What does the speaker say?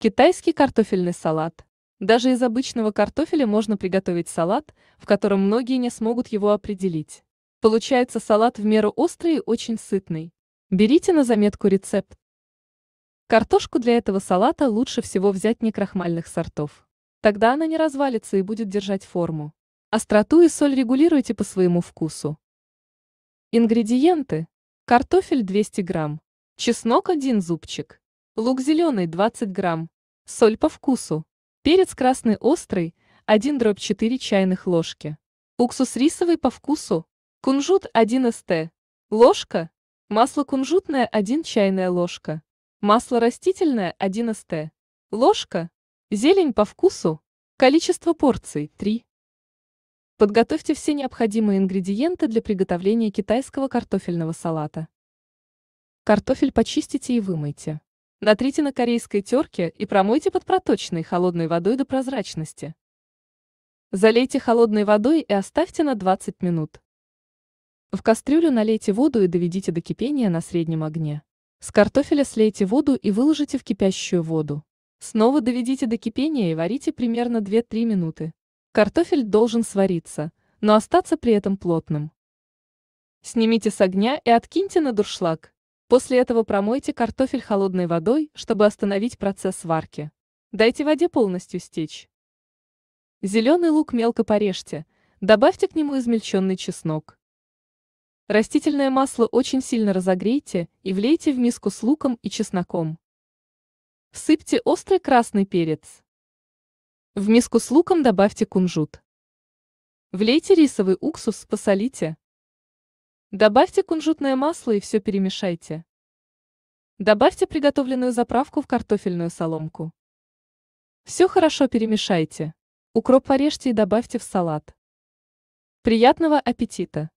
Китайский картофельный салат. Даже из обычного картофеля можно приготовить салат, в котором многие не смогут его определить. Получается салат в меру острый и очень сытный. Берите на заметку рецепт. Картошку для этого салата лучше всего взять не крахмальных сортов. Тогда она не развалится и будет держать форму. Остроту и соль регулируйте по своему вкусу. Ингредиенты. Картофель 200 грамм. Чеснок 1 зубчик лук зеленый 20 грамм, соль по вкусу, перец красный острый 1 дробь 4 чайных ложки, уксус рисовый по вкусу, кунжут 1 ст, ложка, масло кунжутное 1 чайная ложка, масло растительное 1 ст, ложка, зелень по вкусу, количество порций 3. Подготовьте все необходимые ингредиенты для приготовления китайского картофельного салата. Картофель почистите и вымойте. Натрите на корейской терке и промойте под проточной холодной водой до прозрачности. Залейте холодной водой и оставьте на 20 минут. В кастрюлю налейте воду и доведите до кипения на среднем огне. С картофеля слейте воду и выложите в кипящую воду. Снова доведите до кипения и варите примерно 2-3 минуты. Картофель должен свариться, но остаться при этом плотным. Снимите с огня и откиньте на дуршлаг. После этого промойте картофель холодной водой, чтобы остановить процесс сварки. Дайте воде полностью стечь. Зеленый лук мелко порежьте, добавьте к нему измельченный чеснок. Растительное масло очень сильно разогрейте и влейте в миску с луком и чесноком. Всыпьте острый красный перец. В миску с луком добавьте кунжут. Влейте рисовый уксус, посолите. Добавьте кунжутное масло и все перемешайте. Добавьте приготовленную заправку в картофельную соломку. Все хорошо перемешайте. Укроп порежьте и добавьте в салат. Приятного аппетита!